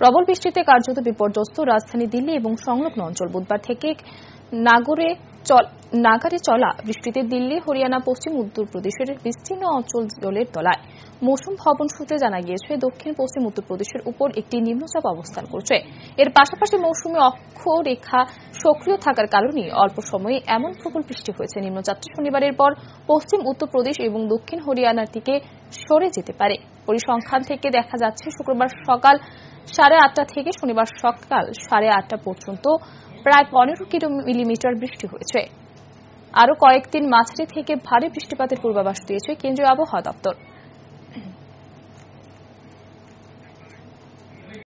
প্রবল বৃষ্টিতে কার্যত বিপর্যস্ত রাজধানী দিল্লি এবং সংলগ্ন অঞ্চল বুধবার থেকে নাগরে নাগারে চলা বৃষ্টিতে দিল্লি হরিয়ানা পশ্চিম উত্তরপ্রদেশের বিস্তীর্ণ অঞ্চল জলের তলায় মৌসুম ভবন সূত্রে জানা গিয়েছে দক্ষিণ পশ্চিম উত্তরপ্রদেশের উপর একটি নিম্নচাপ অবস্থান করছে এর পাশাপাশি মৌসুমে অক্ষরেখা সক্রিয় থাকার কারণে অল্প সময়ে এমন প্রবল বৃষ্টি হয়েছে নিম্নচাপটি শনিবারের পর পশ্চিম উত্তরপ্রদেশ এবং দক্ষিণ হরিয়ানার দিকে সরে যেতে পারে পরিসংখ্যান থেকে দেখা যাচ্ছে শুক্রবার সকাল সাড়ে আটটা থেকে শনিবার সকাল সাড়ে আটটা পর্যন্ত প্রায় পনেরো কিলো মিলিমিটার বৃষ্টি হয়েছে আরও কয়েকদিন মাঝারি থেকে ভারী বৃষ্টিপাতের পূর্বাভাস দিয়েছে কেন্দ্রীয় আবহাওয়া দপ্তর